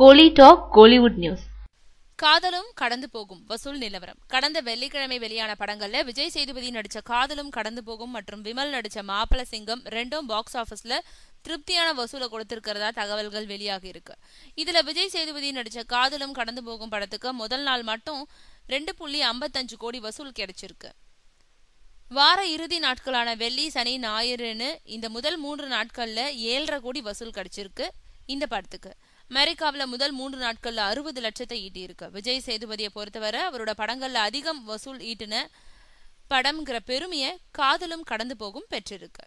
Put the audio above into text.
கோலி talk Kollywood news காதலும் கடந்து போகும் வசூல் நிலவரம் கடந்த வெள்ளிக்கிழமை வெளியான படங்கள்ல விஜய் சேதுபதி நடிச்ச காதலும் கடந்து போகும் மற்றும் விமல் நடிச்ச மாப்பிள சிங்கம் ரெண்டும் பாக்ஸ் ஆபீஸ்ல திருப்தியான வசூலை கொடுத்திருக்கிறதா தகவல்கள் வெளியாகி இருக்கு இதுல விஜய் சேதுபதி நடிச்ச காதலும் கடந்து போகும் படத்துக்கு முதல் நாள் மட்டும் ரெண்டு புள்ளி ஐம்பத்தஞ்சு கோடி வசூல் கிடைச்சிருக்கு வார இறுதி நாட்களான வெள்ளி சனி ஞாயிறுன்னு இந்த முதல் மூன்று நாட்கள்ல ஏழரை கோடி வசூல் கிடைச்சிருக்கு இந்த படத்துக்கு அமெரிக்காவில் முதல் மூன்று நாட்களில் அறுபது லட்சத்தை ஈட்டியிருக்கு விஜய் சேதுபதியை பொறுத்தவரை அவரோட படங்களில் அதிகம் வசூல் ஈட்டின படம்ங்கிற பெருமையை காதலும் கடந்து போகும் பெற்றிருக்கு